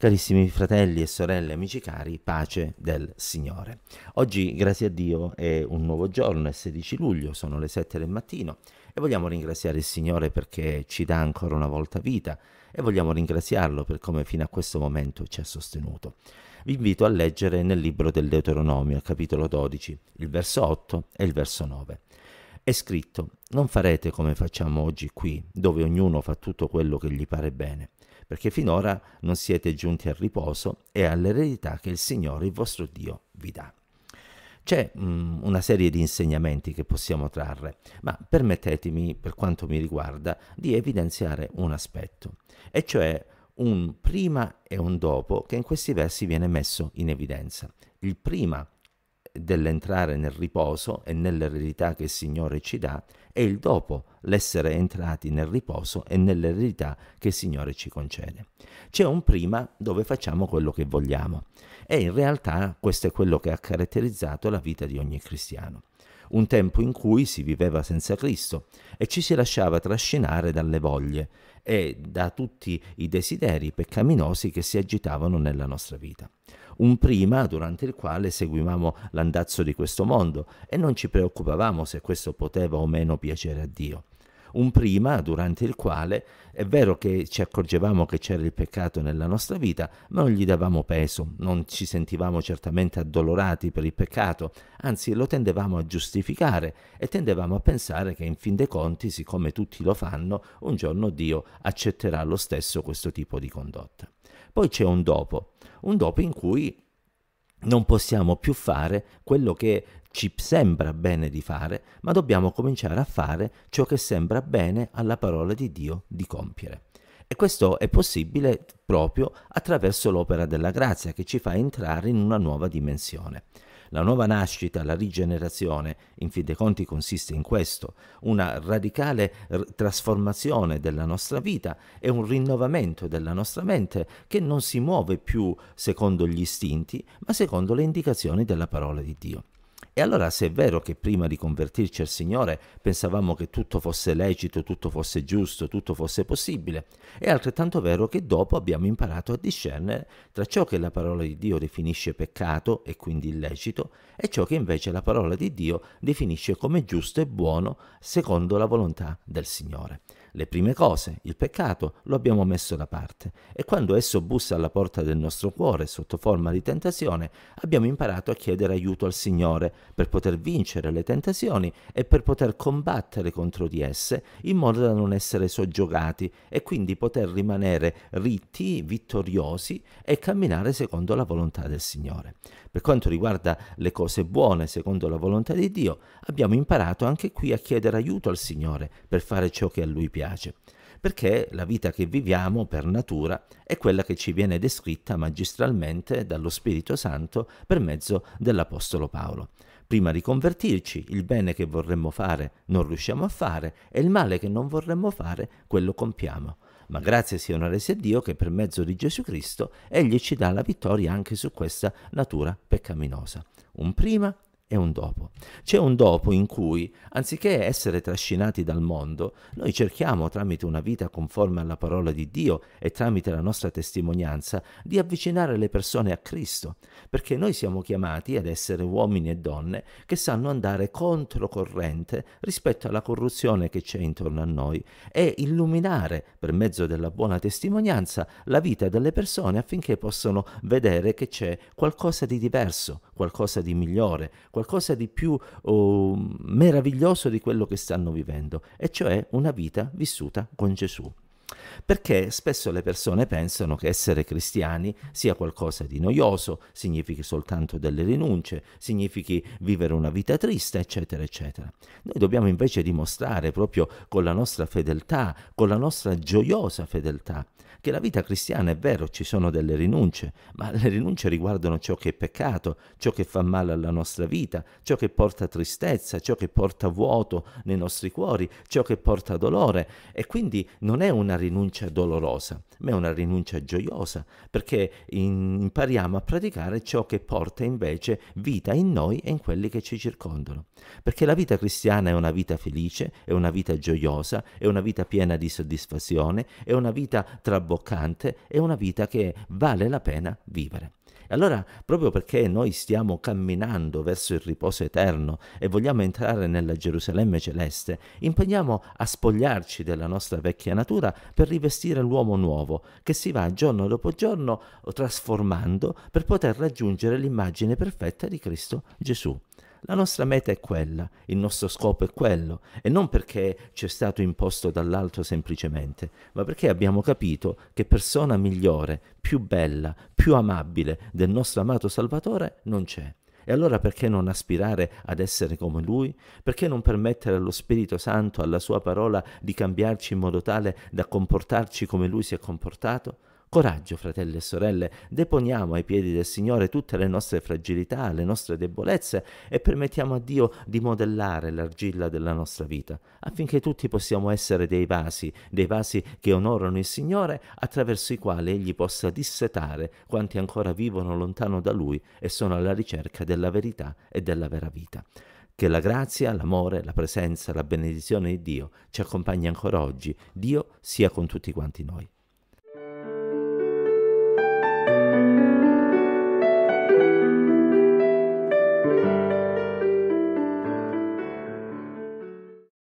Carissimi fratelli e sorelle, amici cari, pace del Signore. Oggi, grazie a Dio, è un nuovo giorno, è 16 luglio, sono le 7 del mattino e vogliamo ringraziare il Signore perché ci dà ancora una volta vita e vogliamo ringraziarlo per come fino a questo momento ci ha sostenuto. Vi invito a leggere nel libro del Deuteronomio, capitolo 12, il verso 8 e il verso 9. È scritto, non farete come facciamo oggi qui, dove ognuno fa tutto quello che gli pare bene, perché finora non siete giunti al riposo e all'eredità che il Signore, il vostro Dio, vi dà. C'è um, una serie di insegnamenti che possiamo trarre, ma permettetemi, per quanto mi riguarda, di evidenziare un aspetto, e cioè un prima e un dopo che in questi versi viene messo in evidenza. Il prima dell'entrare nel riposo e nell'eredità che il Signore ci dà e il dopo l'essere entrati nel riposo e nell'eredità che il Signore ci concede. C'è un prima dove facciamo quello che vogliamo e in realtà questo è quello che ha caratterizzato la vita di ogni cristiano un tempo in cui si viveva senza Cristo e ci si lasciava trascinare dalle voglie e da tutti i desideri peccaminosi che si agitavano nella nostra vita. Un prima durante il quale seguivamo l'andazzo di questo mondo e non ci preoccupavamo se questo poteva o meno piacere a Dio un prima durante il quale è vero che ci accorgevamo che c'era il peccato nella nostra vita, ma non gli davamo peso, non ci sentivamo certamente addolorati per il peccato, anzi lo tendevamo a giustificare e tendevamo a pensare che in fin dei conti, siccome tutti lo fanno, un giorno Dio accetterà lo stesso questo tipo di condotta. Poi c'è un dopo, un dopo in cui non possiamo più fare quello che ci sembra bene di fare, ma dobbiamo cominciare a fare ciò che sembra bene alla parola di Dio di compiere. E questo è possibile proprio attraverso l'opera della grazia che ci fa entrare in una nuova dimensione. La nuova nascita, la rigenerazione, in fin dei conti consiste in questo, una radicale trasformazione della nostra vita e un rinnovamento della nostra mente che non si muove più secondo gli istinti, ma secondo le indicazioni della parola di Dio. E allora se è vero che prima di convertirci al Signore pensavamo che tutto fosse lecito, tutto fosse giusto, tutto fosse possibile, è altrettanto vero che dopo abbiamo imparato a discernere tra ciò che la parola di Dio definisce peccato e quindi illecito e ciò che invece la parola di Dio definisce come giusto e buono secondo la volontà del Signore. Le prime cose, il peccato, lo abbiamo messo da parte e quando esso bussa alla porta del nostro cuore sotto forma di tentazione, abbiamo imparato a chiedere aiuto al Signore per poter vincere le tentazioni e per poter combattere contro di esse in modo da non essere soggiogati e quindi poter rimanere ritti, vittoriosi e camminare secondo la volontà del Signore. Per quanto riguarda le cose buone secondo la volontà di Dio, abbiamo imparato anche qui a chiedere aiuto al Signore per fare ciò che a Lui piace piace, perché la vita che viviamo per natura è quella che ci viene descritta magistralmente dallo Spirito Santo per mezzo dell'Apostolo Paolo. Prima di convertirci, il bene che vorremmo fare non riusciamo a fare e il male che non vorremmo fare, quello compiamo ma grazie sia resi a Dio che per mezzo di Gesù Cristo Egli ci dà la vittoria anche su questa natura peccaminosa. Un prima e un dopo. C'è un dopo in cui, anziché essere trascinati dal mondo, noi cerchiamo, tramite una vita conforme alla parola di Dio e tramite la nostra testimonianza, di avvicinare le persone a Cristo, perché noi siamo chiamati ad essere uomini e donne che sanno andare controcorrente rispetto alla corruzione che c'è intorno a noi e illuminare, per mezzo della buona testimonianza, la vita delle persone affinché possano vedere che c'è qualcosa di diverso, qualcosa di migliore, qualcosa di più oh, meraviglioso di quello che stanno vivendo, e cioè una vita vissuta con Gesù. Perché spesso le persone pensano che essere cristiani sia qualcosa di noioso, significhi soltanto delle rinunce, significhi vivere una vita triste, eccetera, eccetera. Noi dobbiamo invece dimostrare proprio con la nostra fedeltà, con la nostra gioiosa fedeltà, che la vita cristiana è vero, ci sono delle rinunce, ma le rinunce riguardano ciò che è peccato, ciò che fa male alla nostra vita, ciò che porta tristezza, ciò che porta vuoto nei nostri cuori, ciò che porta dolore e quindi non è una rinuncia dolorosa, ma è una rinuncia gioiosa, perché in, impariamo a praticare ciò che porta invece vita in noi e in quelli che ci circondano. Perché la vita cristiana è una vita felice, è una vita gioiosa, è una vita piena di soddisfazione, è una vita traboccante, è una vita che vale la pena vivere. E allora, proprio perché noi stiamo camminando verso il riposo eterno e vogliamo entrare nella Gerusalemme celeste, impegniamo a spogliarci della nostra vecchia natura per rivestire l'uomo nuovo, che si va giorno dopo giorno trasformando per poter raggiungere l'immagine perfetta di Cristo Gesù. La nostra meta è quella, il nostro scopo è quello, e non perché ci è stato imposto dall'alto semplicemente, ma perché abbiamo capito che persona migliore, più bella, più amabile del nostro amato Salvatore non c'è. E allora perché non aspirare ad essere come Lui? Perché non permettere allo Spirito Santo, alla Sua parola, di cambiarci in modo tale da comportarci come Lui si è comportato? Coraggio, fratelli e sorelle, deponiamo ai piedi del Signore tutte le nostre fragilità, le nostre debolezze e permettiamo a Dio di modellare l'argilla della nostra vita, affinché tutti possiamo essere dei vasi, dei vasi che onorano il Signore, attraverso i quali Egli possa dissetare quanti ancora vivono lontano da Lui e sono alla ricerca della verità e della vera vita. Che la grazia, l'amore, la presenza, la benedizione di Dio ci accompagni ancora oggi. Dio sia con tutti quanti noi.